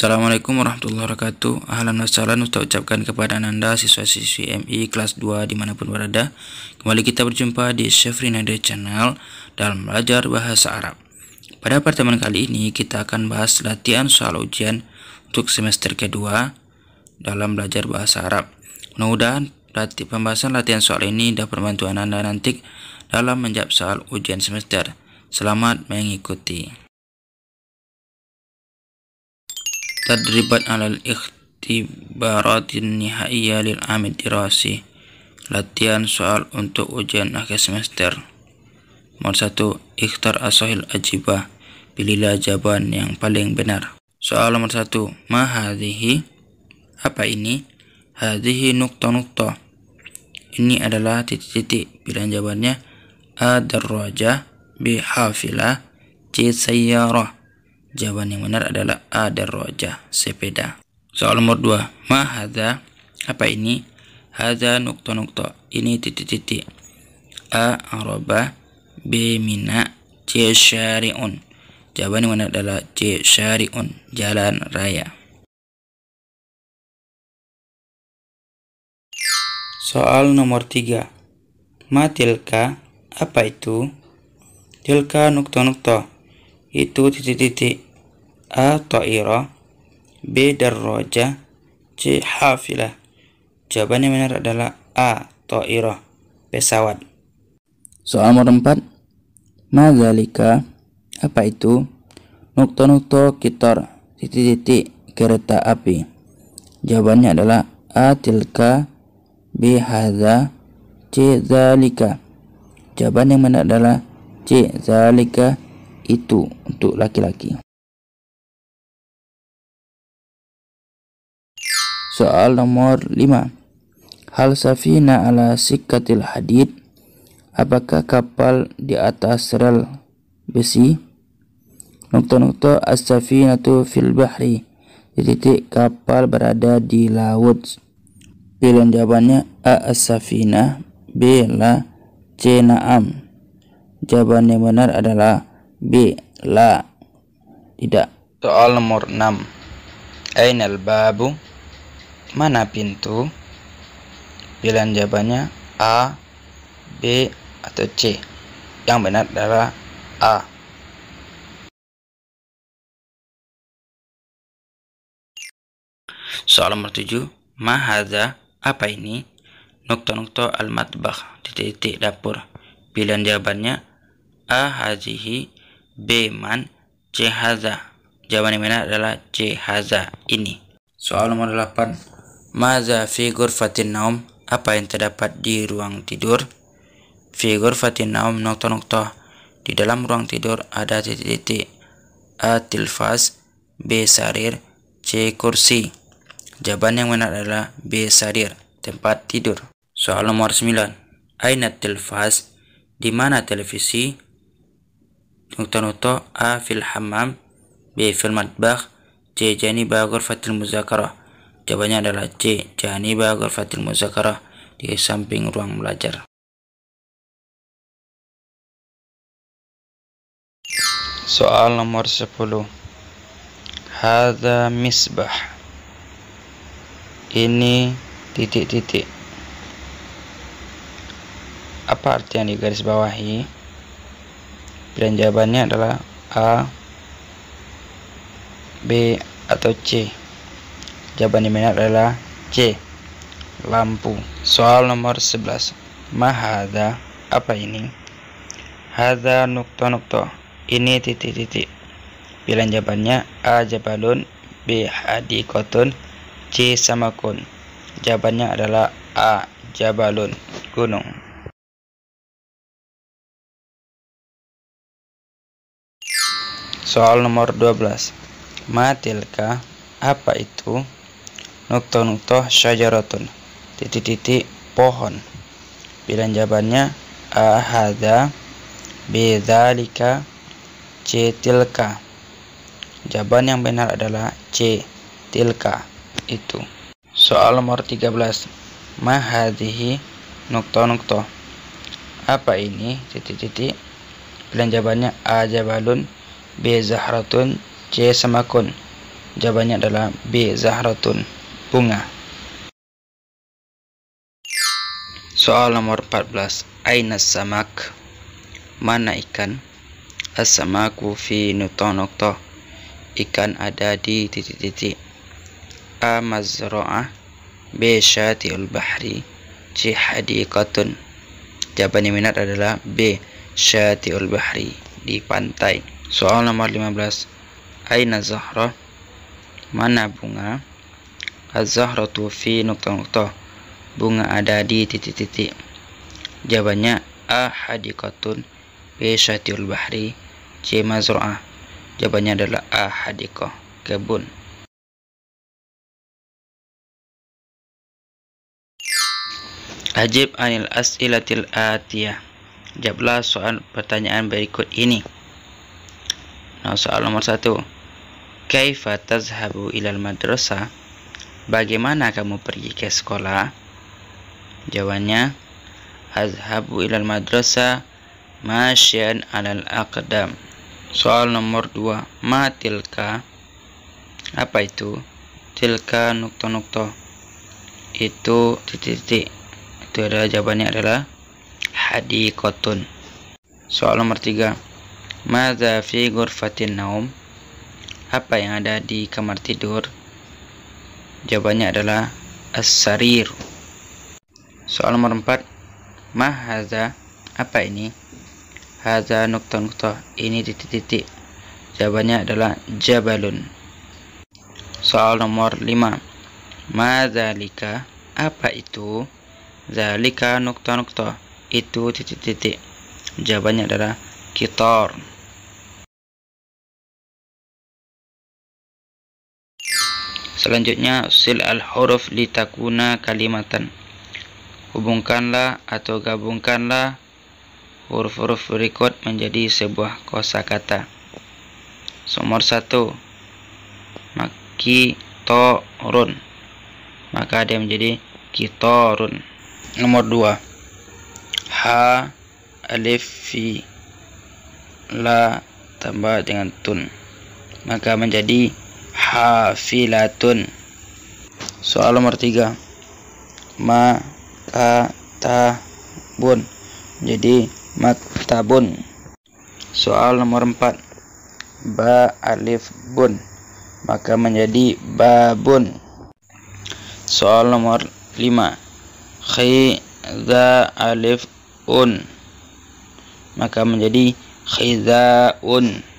Assalamualaikum warahmatullahi wabarakatuh Ahlan wa untuk Ustaz ucapkan kepada anda siswa-siswi MI kelas 2 dimanapun berada Kembali kita berjumpa di Syafri Nader Channel dalam belajar bahasa Arab Pada pertemuan kali ini kita akan bahas latihan soal ujian untuk semester kedua dalam belajar bahasa Arab Mudah-mudahan lati pembahasan latihan soal ini dapat membantu anda nanti dalam menjawab soal ujian semester Selamat mengikuti tadribat alal ikhtibaratin nihaiya lil amid dirasi latihan soal untuk ujian akhir semester nomor 1 ikhtar asohil ajibah pilihlah jawaban yang paling benar soal nomor 1 ma hadihi apa ini hadihi nukta nukta ini adalah titik-titik pilihan jawabannya a darrajah hafilah c Jawaban yang benar adalah A. Darroja, sepeda. Soal nomor 2. Ma hadha, apa ini? Hadha nukto nukto, ini titik-titik. A. Araba, B. Mina, C. Syari'un. Jawaban yang benar adalah C. Syari'un, jalan raya. Soal nomor 3. Ma apa itu? Tilka nukto nukto, itu titik-titik A. Ta'ira B. Darroja C. Hafilah Jawabannya yang benar adalah A. Ta'ira pesawat Soal nomor 4 Mazalika apa itu? Nukto-nukto kitor titik-titik kereta api Jawabannya adalah A. Tilka B. Hadha C. Zalika Jawaban yang benar adalah C. Zalika itu untuk laki-laki. Soal nomor 5. Hal safina ala sikatil hadid. Apakah kapal di atas rel besi? Nukta-nukta as tuh fil bahri. titik kapal berada di laut. Pilihan jawabannya A. As-safina B. La. C. Naam. Jawaban yang benar adalah B. La. Tidak. Soal nomor 6. Ainal babu? Mana pintu? Pilihan jawabannya A, B, atau C. Yang benar adalah A. Soal nomor 7. Mahada, apa ini? nukto nokto al-matbah, titik-titik dapur. Pilihan jawabannya A. Hazihi, B-man C haza. Jawaban yang benar adalah C haza ini. Soal nomor 8. Maza figur fatin naum? Apa yang terdapat di ruang tidur? Figur fatin naum nokta-nokta. Di dalam ruang tidur ada titik-titik. A. Tilfas B. Sarir C. Kursi Jawaban yang benar adalah B. Sarir Tempat tidur Soal nomor 9 Aina tilfas Di mana televisi? نقطة A في الحمام B في المطبخ C جانب غرفة المذاكرة Jawabannya adalah C janib غرفة muzakarah di samping ruang belajar. Soal nomor 10. هذا misbah. Ini titik-titik. Apa arti yang digarisbawahi? bawahi? Pilihan jawabannya adalah A, B, atau C. Jawaban yang benar adalah C. Lampu. Soal nomor 11. Mahada, apa ini? Hada nukto nukto. Ini titik-titik. Pilihan jawabannya A jabalun, B hadikotun, C samakun. Jawabannya adalah A jabalun, gunung. Soal nomor 12 Matilka Apa itu? Nukto-nukto syajaratun Titik-titik pohon Pilihan jawabannya Ahada Bedalika C. Tilka Jawaban yang benar adalah C. Tilka Itu Soal nomor 13 Mahadihi Nukto-nukto Apa ini? Titik-titik Pilihan jawabannya A. Jabalun B zahratun C semakun jawabannya adalah B zahratun bunga soal nomor 14 aina samak mana ikan as-samaku fi nutonokto ikan ada di titik-titik A Mazro'ah B syati'ul bahri C hadiqatun jawaban yang benar adalah B syati'ul bahri di pantai Soal nomor 15. Aina zahra? Mana bunga? Az-zahratu fi nukta-nukta. Bunga ada di titik-titik. Jawabannya Hadikotun, B. syatil bahri c mazru'ah. Jawabannya adalah A. ahadikoh kebun. Ajib anil as'ilatil atiyah. Jawablah soal pertanyaan berikut ini. Nah, soal nomor satu. Kaifa tazhabu ilal madrasah? Bagaimana kamu pergi ke sekolah? Jawabannya, azhabu ilal madrasah masyan alal aqdam. Soal nomor dua. Ma tilka? Apa itu? Tilka nukto-nukto. Itu titik-titik. Itu adalah jawabannya adalah hadikotun. Soal nomor tiga Mada fi ghurfatin naum? Apa yang ada di kamar tidur? Jawabannya adalah as-sarir. Soal nomor 4. Ma Apa ini? Haza nukta nukta. Ini titik-titik. Jawabannya adalah jabalun. Soal nomor 5. Ma Apa itu? Zalika nukta nukta. Itu titik-titik. Jawabannya adalah kitor. Selanjutnya sil al huruf litakuna kalimatan. Hubungkanlah atau gabungkanlah huruf-huruf berikut menjadi sebuah kosakata. Nomor satu Maki torun. Maka dia menjadi kitorun. Nomor dua Ha alif fi la tambah dengan tun. Maka menjadi hafilatun soal nomor tiga ma ta bun jadi maktabun soal nomor empat ba alif bun maka menjadi babun soal nomor lima khiza alif un maka menjadi un